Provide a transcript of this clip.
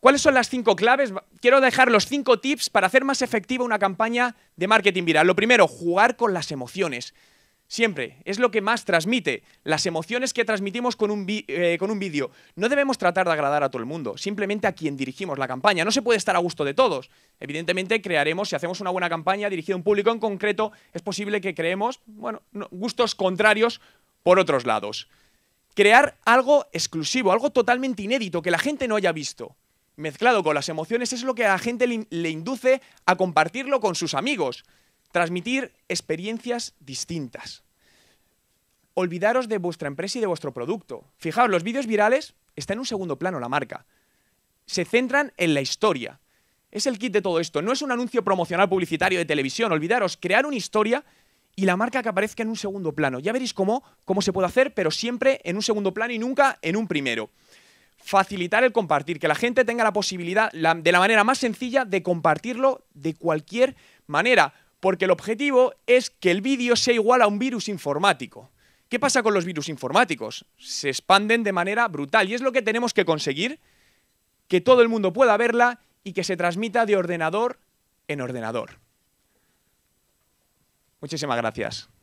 ¿Cuáles son las cinco claves? Quiero dejar los cinco tips para hacer más efectiva una campaña de marketing viral. Lo primero, jugar con las emociones. Siempre, es lo que más transmite, las emociones que transmitimos eh, con un, vídeo. No debemos tratar de agradar a todo el mundo, simplemente a quien dirigimos la campaña. No se puede estar a gusto de todos. Evidentemente crearemos, si hacemos una buena campaña dirigida a un público en concreto, es posible que creemos, bueno, gustos contrarios por otros lados. Crear algo exclusivo, algo totalmente inédito, que la gente no haya visto mezclado con las emociones es lo que a la gente le, induce a compartirlo con sus amigos, transmitir experiencias distintas. Olvidaros de vuestra empresa y de vuestro producto. Fijaos, los vídeos virales está en un segundo plano la marca. Se centran en la historia. Es el kit de todo esto. No es un anuncio promocional publicitario de televisión. Olvidaros, crear una historia y la marca que aparezca en un segundo plano. Ya veréis cómo, cómo se puede hacer, pero siempre en un segundo plano y nunca en un primero facilitar el compartir, que la gente tenga la posibilidad de la manera más sencilla de compartirlo de cualquier manera, porque el objetivo es que el vídeo sea igual a un virus informático. ¿Qué pasa con los virus informáticos? Se expanden de manera brutal y es lo que tenemos que conseguir, que todo el mundo pueda verla y que se transmita de ordenador en ordenador. Muchísimas gracias.